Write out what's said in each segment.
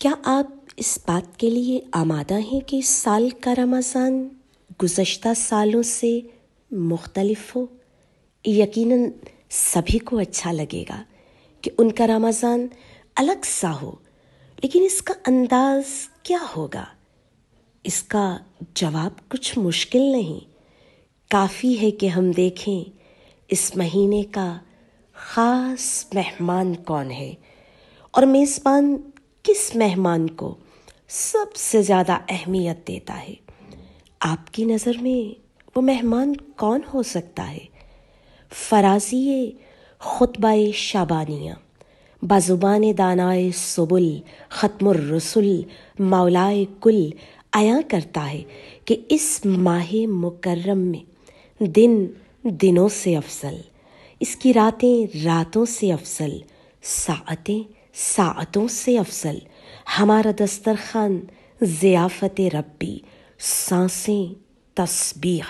क्या आप इस बात के लिए आमादा हैं कि इस साल का रमज़ान गुज्त सालों से मुख्तलफ हो यकीनन सभी को अच्छा लगेगा कि उनका रमज़ान अलग सा हो लेकिन इसका अंदाज़ क्या होगा इसका जवाब कुछ मुश्किल नहीं काफ़ी है कि हम देखें इस महीने का ख़ास मेहमान कौन है और मेज़बान किस मेहमान को सबसे ज़्यादा अहमियत देता है आपकी नज़र में वो मेहमान कौन हो सकता है फराजिए खुतबा शाबानिया बाजुबान दानाए खत्मर रसुल मौलाए कुल आया करता है कि इस माह मुकर्रम में दिन दिनों से अफसल इसकी रातें रातों से अफसल सातें सातों से अफजल हमारा दस्तरखान ज़ियाफ़त रब्बी सांसें तस्बीह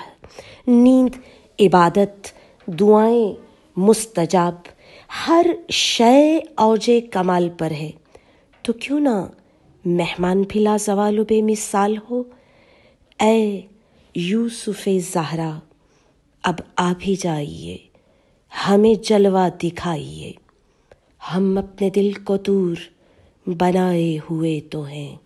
नींद इबादत दुआएं मुस्तजाब हर शय औजे कमाल पर है तो क्यों ना मेहमान भी बे बेमिसाल हो ए यूसुफ़े जहरा अब आप ही जाइए हमें जलवा दिखाइए हम अपने दिल को दूर बनाए हुए तो हैं